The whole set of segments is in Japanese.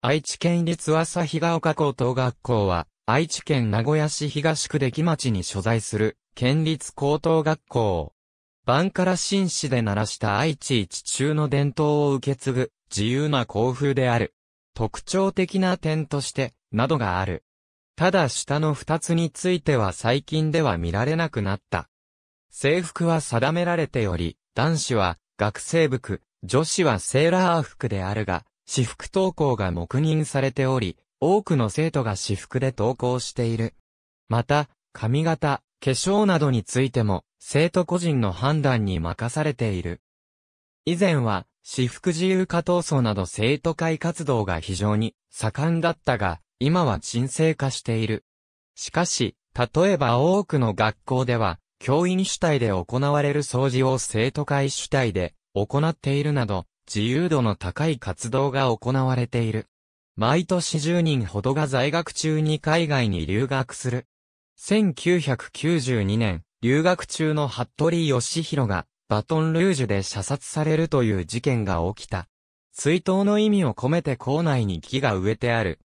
愛知県立朝日ヶ丘高等学校は、愛知県名古屋市東区出来町に所在する、県立高等学校。ンから紳士で鳴らした愛知一中の伝統を受け継ぐ、自由な校風である。特徴的な点として、などがある。ただ下の二つについては最近では見られなくなった。制服は定められており、男子は学生服、女子はセーラー服であるが、私服登校が黙認されており、多くの生徒が私服で登校している。また、髪型、化粧などについても、生徒個人の判断に任されている。以前は、私服自由化闘争など生徒会活動が非常に盛んだったが、今は沈静化している。しかし、例えば多くの学校では、教員主体で行われる掃除を生徒会主体で行っているなど、自由度の高い活動が行われている。毎年10人ほどが在学中に海外に留学する。1992年、留学中の服部義弘がバトンルージュで射殺されるという事件が起きた。追悼の意味を込めて校内に木が植えてある。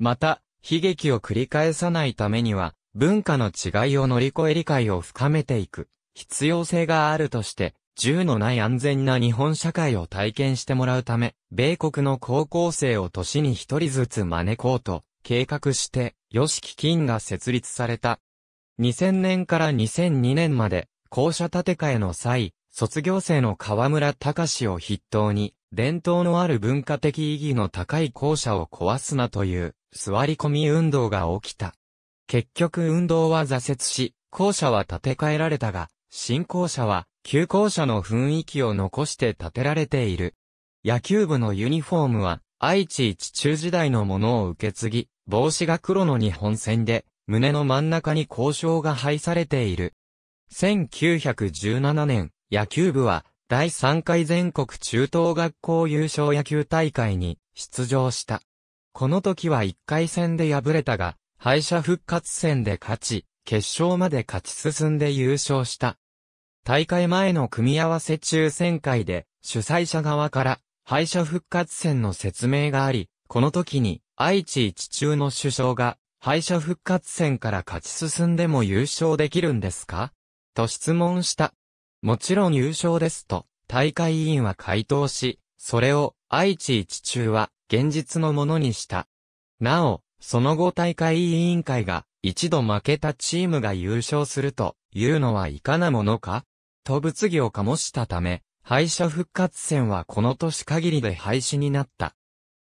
また、悲劇を繰り返さないためには、文化の違いを乗り越え理解を深めていく必要性があるとして、銃のない安全な日本社会を体験してもらうため、米国の高校生を年に一人ずつ招こうと、計画して、吉木金が設立された。2000年から2002年まで、校舎建て替えの際、卒業生の河村隆を筆頭に、伝統のある文化的意義の高い校舎を壊すなという、座り込み運動が起きた。結局運動は挫折し、校舎は建て替えられたが、新校舎は旧校舎の雰囲気を残して建てられている。野球部のユニフォームは、愛知一中時代のものを受け継ぎ、帽子が黒の日本線で、胸の真ん中に交渉が配されている。1917年、野球部は、第3回全国中等学校優勝野球大会に出場した。この時は1回戦で敗れたが、敗者復活戦で勝ち、決勝まで勝ち進んで優勝した。大会前の組み合わせ抽選会で、主催者側から、敗者復活戦の説明があり、この時に、愛知一中の首相が、敗者復活戦から勝ち進んでも優勝できるんですかと質問した。もちろん優勝ですと、大会委員は回答し、それを、愛知一中は、現実のものにした。なお、その後大会委員会が、一度負けたチームが優勝すると、いうのはいかなものかと物議を醸したため、敗者復活戦はこの年限りで廃止になった。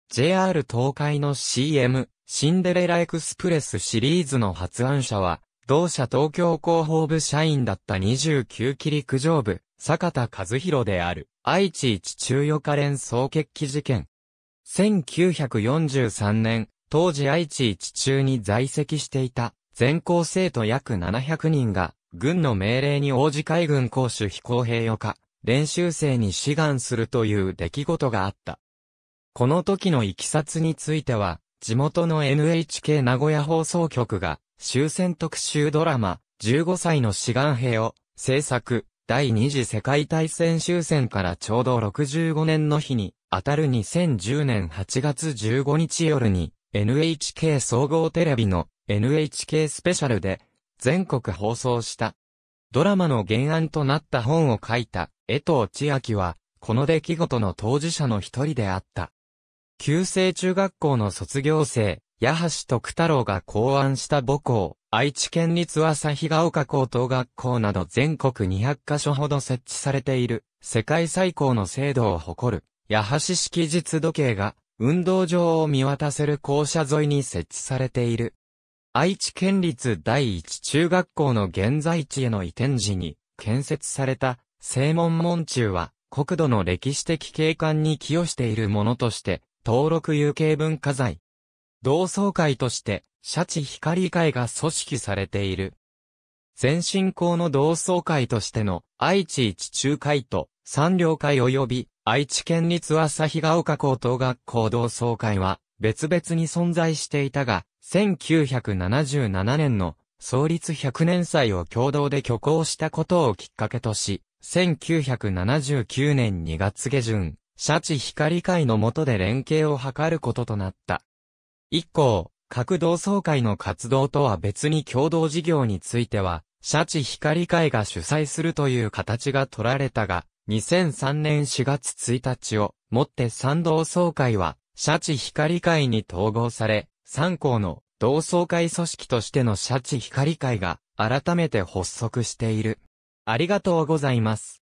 JR 東海の CM、シンデレラエクスプレスシリーズの発案者は、同社東京広報部社員だった29期陸上部、坂田和弘である、愛知一中予科連総決起事件。1943年、当時愛知一中に在籍していた、全校生徒約700人が、軍の命令に応じ海軍公主飛行兵予か、練習生に志願するという出来事があった。この時の行きさつについては、地元の NHK 名古屋放送局が、終戦特集ドラマ、15歳の志願兵を、制作、第二次世界大戦終戦からちょうど65年の日に、当たる2010年8月15日夜に、NHK 総合テレビの NHK スペシャルで、全国放送した。ドラマの原案となった本を書いた江藤千明は、この出来事の当事者の一人であった。旧制中学校の卒業生、八橋徳太郎が考案した母校、愛知県立日が丘高等学校など全国200カ所ほど設置されている、世界最高の制度を誇る、八橋式実時計が、運動場を見渡せる校舎沿いに設置されている。愛知県立第一中学校の現在地への移転時に建設された正門門中は国土の歴史的景観に寄与しているものとして登録有形文化財。同窓会としてシャチ光会が組織されている。前進校の同窓会としての愛知一中会と三両会及び愛知県立旭ヶ丘高等学校同窓会は別々に存在していたが、1977年の創立100年祭を共同で挙行したことをきっかけとし、1979年2月下旬、シャチ光会の下で連携を図ることとなった。以降、各同窓会の活動とは別に共同事業については、シャチ光会が主催するという形が取られたが、2003年4月1日をもって三同窓会は、シャチ光会に統合され、三校の同窓会組織としてのシャチ光会が改めて発足している。ありがとうございます。